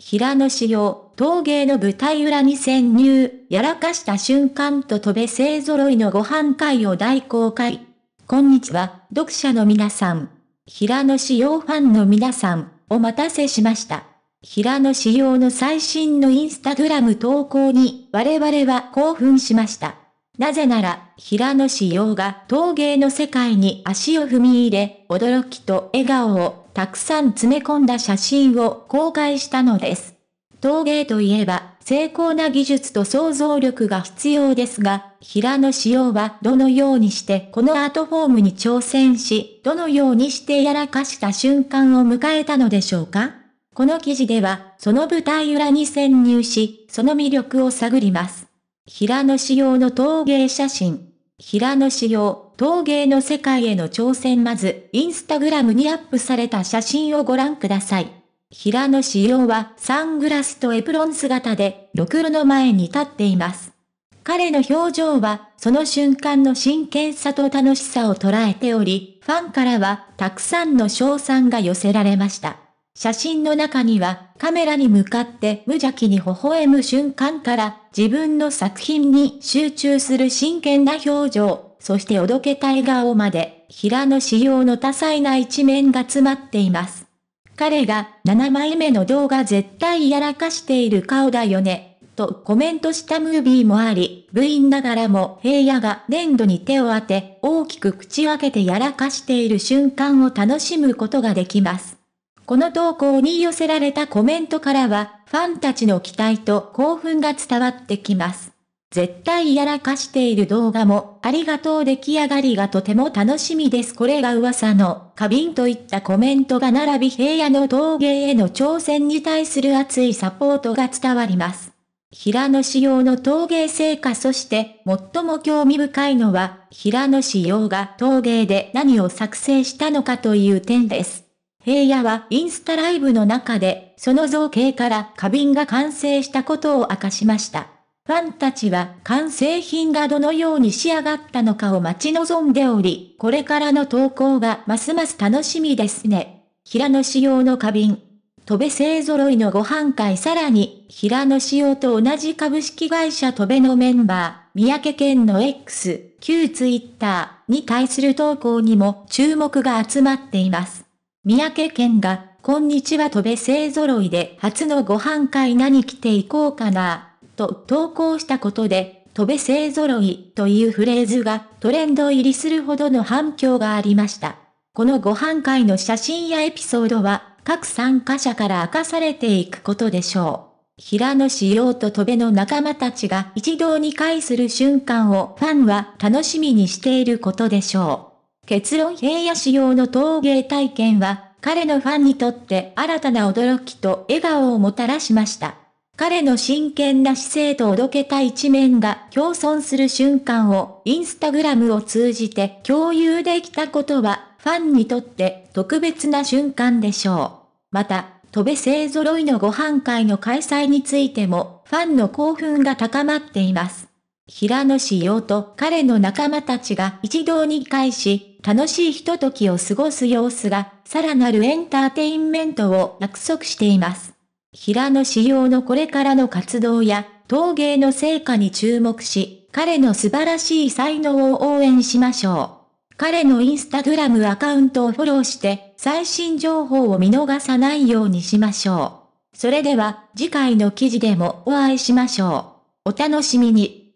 平野紫耀、陶芸の舞台裏に潜入、やらかした瞬間と戸べ勢揃いのご飯会を大公開。こんにちは、読者の皆さん。平野紫耀ファンの皆さん、お待たせしました。平野紫耀の最新のインスタグラム投稿に、我々は興奮しました。なぜなら、平野紫耀が陶芸の世界に足を踏み入れ、驚きと笑顔をたくさん詰め込んだ写真を公開したのです。陶芸といえば、精巧な技術と想像力が必要ですが、平野紫耀はどのようにしてこのアートフォームに挑戦し、どのようにしてやらかした瞬間を迎えたのでしょうかこの記事では、その舞台裏に潜入し、その魅力を探ります。平野紫耀の陶芸写真。平野紫耀、陶芸の世界への挑戦まず、インスタグラムにアップされた写真をご覧ください。平野紫耀はサングラスとエプロン姿で、ろくろの前に立っています。彼の表情は、その瞬間の真剣さと楽しさを捉えており、ファンからは、たくさんの賞賛が寄せられました。写真の中には、カメラに向かって無邪気に微笑む瞬間から、自分の作品に集中する真剣な表情、そしておどけた笑顔まで、平野仕様の多彩な一面が詰まっています。彼が7枚目の動画絶対やらかしている顔だよね、とコメントしたムービーもあり、部員ながらも平野が粘土に手を当て、大きく口を開けてやらかしている瞬間を楽しむことができます。この投稿に寄せられたコメントからは、ファンたちの期待と興奮が伝わってきます。絶対やらかしている動画も、ありがとう出来上がりがとても楽しみです。これが噂の、花瓶といったコメントが並び平野の陶芸への挑戦に対する熱いサポートが伝わります。平野仕様の陶芸成果そして最も興味深いのは平野仕様が陶芸で何を作成したのかという点です。平野はインスタライブの中でその造形から花瓶が完成したことを明かしました。ファンたちは完成品がどのように仕上がったのかを待ち望んでおり、これからの投稿がますます楽しみですね。平野仕様の花瓶。戸部勢揃いのご飯会さらに、平野仕様と同じ株式会社戸部のメンバー、三宅県の X、旧 Twitter に対する投稿にも注目が集まっています。三宅県が、こんにちは戸部勢揃いで初のご飯会何着ていこうかな。と投稿したことで、飛べ勢揃いというフレーズがトレンド入りするほどの反響がありました。このご飯会の写真やエピソードは各参加者から明かされていくことでしょう。平野仕様と戸辺の仲間たちが一堂に会する瞬間をファンは楽しみにしていることでしょう。結論平野仕様の陶芸体験は彼のファンにとって新たな驚きと笑顔をもたらしました。彼の真剣な姿勢とおどけた一面が共存する瞬間をインスタグラムを通じて共有できたことはファンにとって特別な瞬間でしょう。また、戸部勢揃いのご飯会の開催についてもファンの興奮が高まっています。平野志陽と彼の仲間たちが一堂に会し、楽しいひとときを過ごす様子が、さらなるエンターテインメントを約束しています。平野紫耀のこれからの活動や、陶芸の成果に注目し、彼の素晴らしい才能を応援しましょう。彼のインスタグラムアカウントをフォローして、最新情報を見逃さないようにしましょう。それでは、次回の記事でもお会いしましょう。お楽しみに。